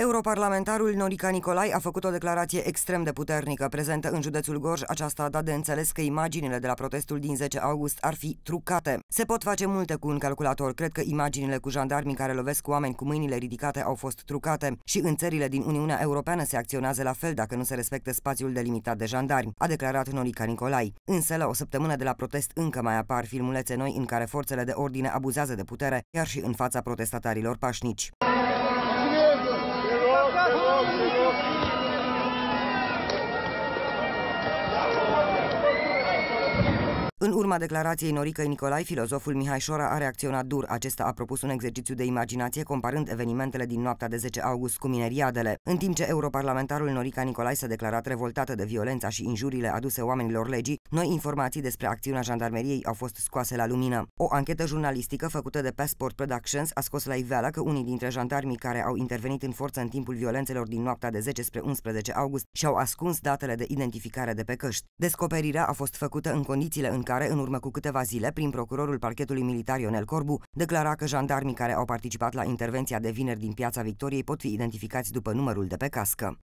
Europarlamentarul Norica Nicolai a făcut o declarație extrem de puternică. Prezentă în județul Gorj, aceasta a dat de înțeles că imaginile de la protestul din 10 august ar fi trucate. Se pot face multe cu un calculator. Cred că imaginile cu jandarmii care lovesc cu oameni cu mâinile ridicate au fost trucate. Și în țările din Uniunea Europeană se acționează la fel dacă nu se respectă spațiul delimitat de jandarmi, a declarat Norica Nicolai. Însă, la o săptămână de la protest încă mai apar filmulețe noi în care forțele de ordine abuzează de putere, chiar și în fața protestatarilor pașnici. urma declarației Norică Nicolai, filozoful Mihai Șora a reacționat dur. Acesta a propus un exercițiu de imaginație comparând evenimentele din noaptea de 10 august cu mineriadele. În timp ce europarlamentarul Norica Nicolai s-a declarat revoltată de violența și injurile aduse oamenilor legii, noi informații despre acțiunea jandarmeriei au fost scoase la lumină. O anchetă jurnalistică făcută de Passport Productions a scos la iveală că unii dintre jandarmii care au intervenit în forță în timpul violențelor din noaptea de 10 spre 11 august și-au ascuns datele de identificare de pe căști. Descoperirea a fost făcută în condițiile în care, în urmă cu câteva zile, prin procurorul parchetului militar Ionel Corbu, declara că jandarmii care au participat la intervenția de vineri din Piața Victoriei pot fi identificați după numărul de pe cască.